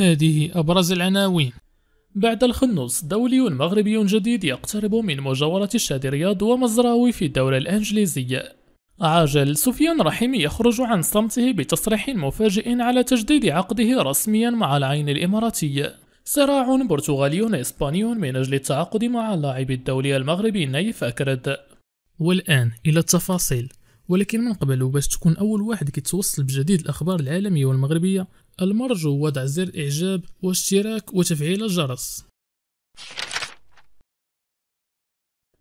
هذه أبرز العناوين بعد الخنص دولي مغربي جديد يقترب من مجاورة شاد رياض ومزراوي في الدولة الإنجليزية عاجل سفيان رحيم يخرج عن صمته بتصريح مفاجئ على تجديد عقده رسميا مع العين الإماراتية صراع برتغالي إسباني من أجل التعاقد مع اللاعب الدولي المغربي نايف أكرد والآن إلى التفاصيل ولكن من قبل باش تكون أول واحد كيتوصل بجديد الأخبار العالمية والمغربية المرجو وضع زر إعجاب واشتراك وتفعيل الجرس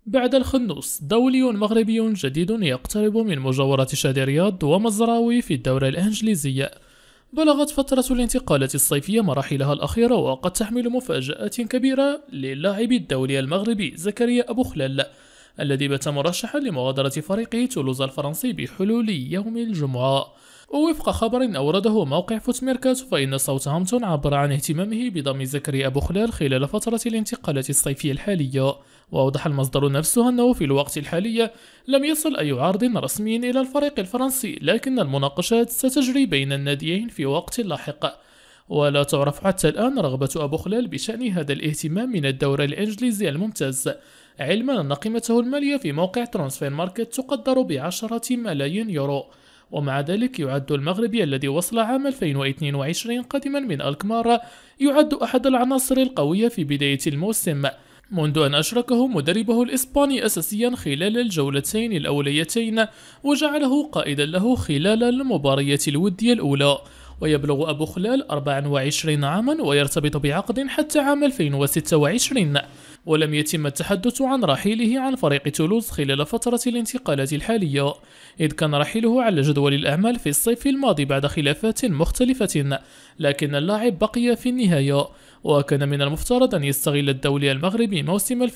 بعد الخنوس دولي مغربي جديد يقترب من مجاورة شادي رياض ومزراوي في الدورة الإنجليزية بلغت فترة الانتقالات الصيفية مراحلها الأخيرة وقد تحمل مفاجآت كبيرة للاعب الدولي المغربي زكريا أبو خلال الذي بات مرشحا لمغادرة فريقه تولوز الفرنسي بحلول يوم الجمعة ووفق خبر أورده موقع فوت ميركاتو فإن هامتون عبر عن اهتمامه بضم زكريا أبو خلال خلال فترة الانتقالات الصيفية الحالية وأوضح المصدر نفسه أنه في الوقت الحالي لم يصل أي عرض رسمي إلى الفريق الفرنسي لكن المناقشات ستجري بين الناديين في وقت لاحق ولا تعرف حتى الآن رغبة أبو خلال بشأن هذا الاهتمام من الدوري الإنجليزي الممتاز علما أن قيمته المالية في موقع ترانسفير ماركت تقدر بعشرة ملايين يورو ومع ذلك يعد المغربي الذي وصل عام 2022 قادما من الكمار يعد أحد العناصر القوية في بداية الموسم منذ أن أشركه مدربه الإسباني أساسيا خلال الجولتين الأوليتين وجعله قائدا له خلال المباريات الودية الأولى ويبلغ أبو خلال 24 عاما ويرتبط بعقد حتى عام 2026 ولم يتم التحدث عن رحيله عن فريق تولوز خلال فترة الانتقالات الحالية إذ كان رحيله على جدول الأعمال في الصيف الماضي بعد خلافات مختلفة لكن اللاعب بقي في النهاية وكان من المفترض أن يستغل الدولي المغربي موسم 2023-2024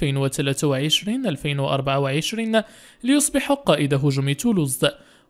ليصبح قائد هجوم تولوز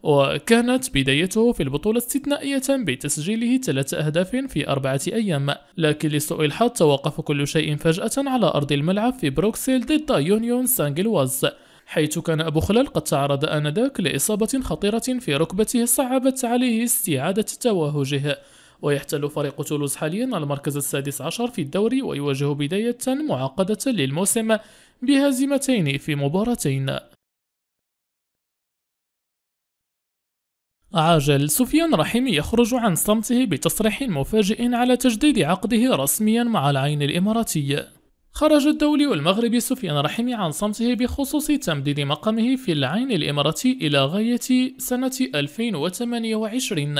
وكانت بدايته في البطولة استثنائية بتسجيله ثلاثة أهداف في أربعة أيام لكن لسوء الحظ توقف كل شيء فجأة على أرض الملعب في بروكسل ضد يونيون سانجلواز حيث كان أبو خلال قد تعرض آنذاك لإصابة خطيرة في ركبته صعبت عليه استعادة توهجه ويحتل فريق تولوز حاليا المركز السادس عشر في الدوري ويواجه بداية معقدة للموسم بهزيمتين في مباراتين عاجل سفيان رحيمي يخرج عن صمته بتصريح مفاجئ على تجديد عقده رسميا مع العين الإماراتية خرج الدولي المغربي سفيان رحيمي عن صمته بخصوص تمديد مقامه في العين الإماراتي إلى غاية سنة 2028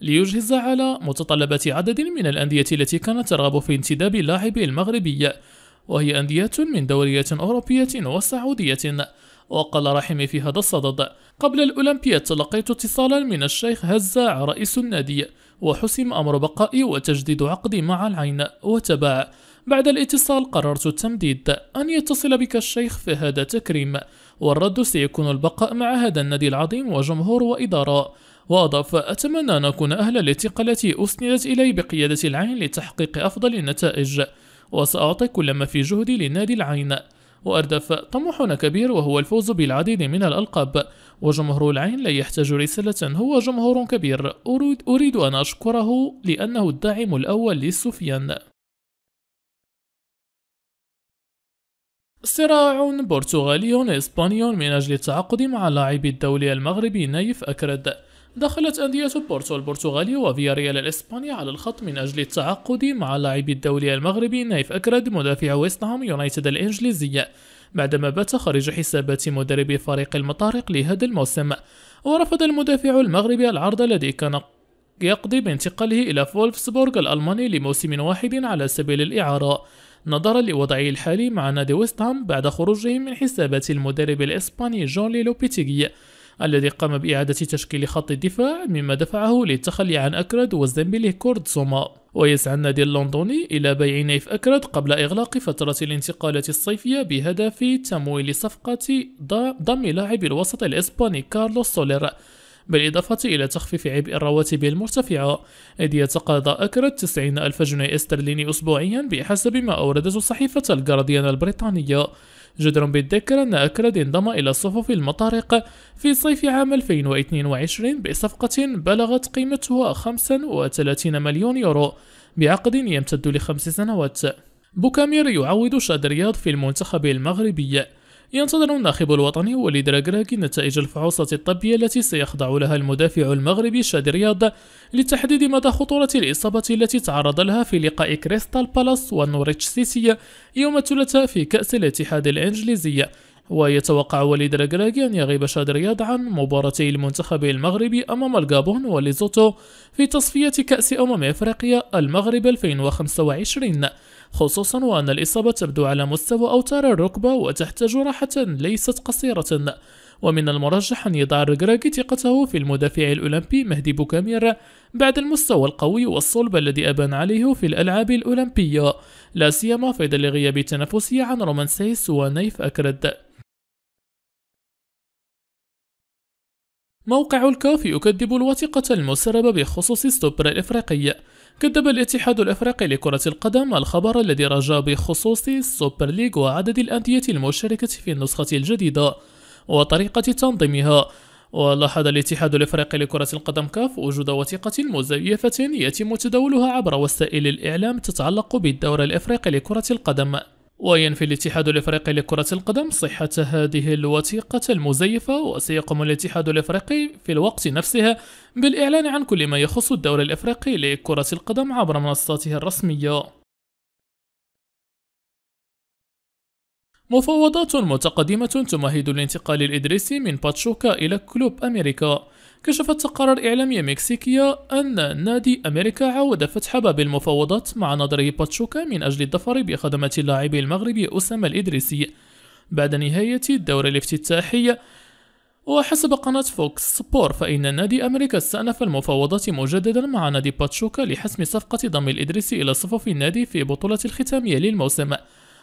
ليجهز على متطلبات عدد من الأندية التي كانت ترغب في انتداب اللاعب المغربي وهي أندية من دوريات أوروبية وسعودية وقال رحمي في هذا الصدد قبل الأولمبياد تلقيت اتصالا من الشيخ هزاع رئيس النادي وحسم أمر بقائي وتجديد عقدي مع العين وتبع بعد الاتصال قررت التمديد أن يتصل بك الشيخ فهذا تكريم والرد سيكون البقاء مع هذا النادي العظيم وجمهور وإدارة وأضاف أتمنى أن أكون أهلا الاتقة التي أسندت إلي بقيادة العين لتحقيق أفضل النتائج وسأعطي كل ما في جهدي لنادي العين وأردف طموحنا كبير وهو الفوز بالعديد من الألقاب وجمهور العين لا يحتاج رسالة هو جمهور كبير أريد, أريد أن أشكره لأنه الداعم الأول للسفيان صراع برتغالي إسباني من أجل التعاقد مع لاعب الدولي المغربي نايف أكرد دخلت أندية بورتو البرتغالي وفياريال الإسباني على الخط من أجل التعاقد مع لاعب الدولي المغربي نايف أكرد مدافع ويست هام يونايتد الإنجليزي بعدما بات خارج حسابات مدرب فريق المطارق لهذا الموسم ورفض المدافع المغربي العرض الذي كان يقضي بانتقاله إلى فولفسبورغ الألماني لموسم واحد على سبيل الإعارة نظرا لوضعه الحالي مع نادي ويست هام بعد خروجه من حسابات المدرب الإسباني جون ليلو بيتيغي الذي قام بإعادة تشكيل خط الدفاع مما دفعه للتخلي عن أكرد والزميله كورد سوما ويسعى النادي اللندني إلى بيع نيف أكرد قبل إغلاق فترة الانتقالات الصيفية بهدف تمويل صفقة ضم لاعب الوسط الإسباني كارلوس سولير بالإضافة إلى تخفيف عبء الرواتب المرتفعة إذ يتقاضى أكرد 90 ألف جنيه استرليني أسبوعيا بحسب ما أوردته صحيفة الجارديان البريطانية جدر بالذكر أن أكرد انضم إلى صفوف المطارق في صيف عام 2022 بصفقة بلغت قيمتها 35 مليون يورو بعقد يمتد لخمس سنوات بوكامير يعوض شاد رياض في المنتخب المغربي ينتظر الناخب الوطني وليد ركراكي نتائج الفحوصات الطبية التي سيخضع لها المدافع المغربي شادي رياض لتحديد مدى خطورة الإصابة التي تعرض لها في لقاء كريستال بالاس ونوريتش سيتي يوم الثلاثاء في كأس الاتحاد الإنجليزي ويتوقع وليد رجراجي أن يغيب شاد رياض عن مباراتي المنتخب المغربي أمام الغابون وليزوتو في تصفية كأس أمم إفريقيا المغرب 2025 خصوصا وأن الإصابة تبدو على مستوى أوتار الركبة وتحتاج راحة ليست قصيرة ومن المرجح أن يضع الركراكي ثقته في المدافع الأولمبي مهدي بوكامير بعد المستوى القوي والصلب الذي أبان عليه في الألعاب الأولمبية لا سيما في ظل غياب التنافسية عن رومانسيس ونيف أكرد موقع الكافي يكذب الوثيقة المسربة بخصوص ستوبر الإفريقي كذب الاتحاد الإفريقي لكرة القدم الخبر الذي رجا بخصوص السوبر ليغ وعدد الأندية المشاركة في النسخة الجديدة وطريقة تنظيمها ولاحظ الاتحاد الإفريقي لكرة القدم كاف وجود وثيقة مزيفة يتم تداولها عبر وسائل الإعلام تتعلق بالدور الإفريقي لكرة القدم وينفي الاتحاد الافريقي لكرة القدم صحة هذه الوثيقة المزيفة وسيقوم الاتحاد الافريقي في الوقت نفسه بالاعلان عن كل ما يخص الدوري الافريقي لكرة القدم عبر منصاته الرسمية مفاوضات متقدمة تمهد الانتقال الإدريسي من باتشوكا إلى كلوب أمريكا كشفت تقارير إعلامية مكسيكية أن نادي أمريكا عود فتح باب المفاوضات مع نظره باتشوكا من أجل الظفر بخدمة اللاعب المغربي أسامة الإدريسي بعد نهاية الدورة الافتتاحية وحسب قناة فوكس سبور فإن نادي أمريكا استأنف المفاوضات مجددا مع نادي باتشوكا لحسم صفقة ضم الإدريسي إلى صفوف النادي في بطولة الختامية للموسم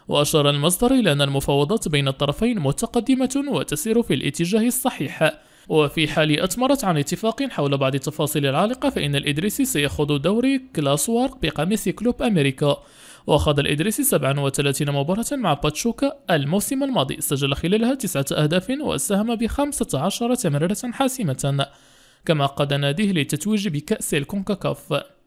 وأشار المصدر إلى أن المفاوضات بين الطرفين متقدمة وتسير في الاتجاه الصحيح وفي حال أثمرت عن اتفاق حول بعض التفاصيل العالقة فإن الإدريسي سيخوض دوري وارك بقميص كلوب أمريكا وخاض الإدريسي 37 مباراة مع باتشوكا الموسم الماضي سجل خلالها تسعة أهداف وساهم ب 15 تمريرة حاسمة كما قاد ناديه للتتويج بكأس الكونكاكاف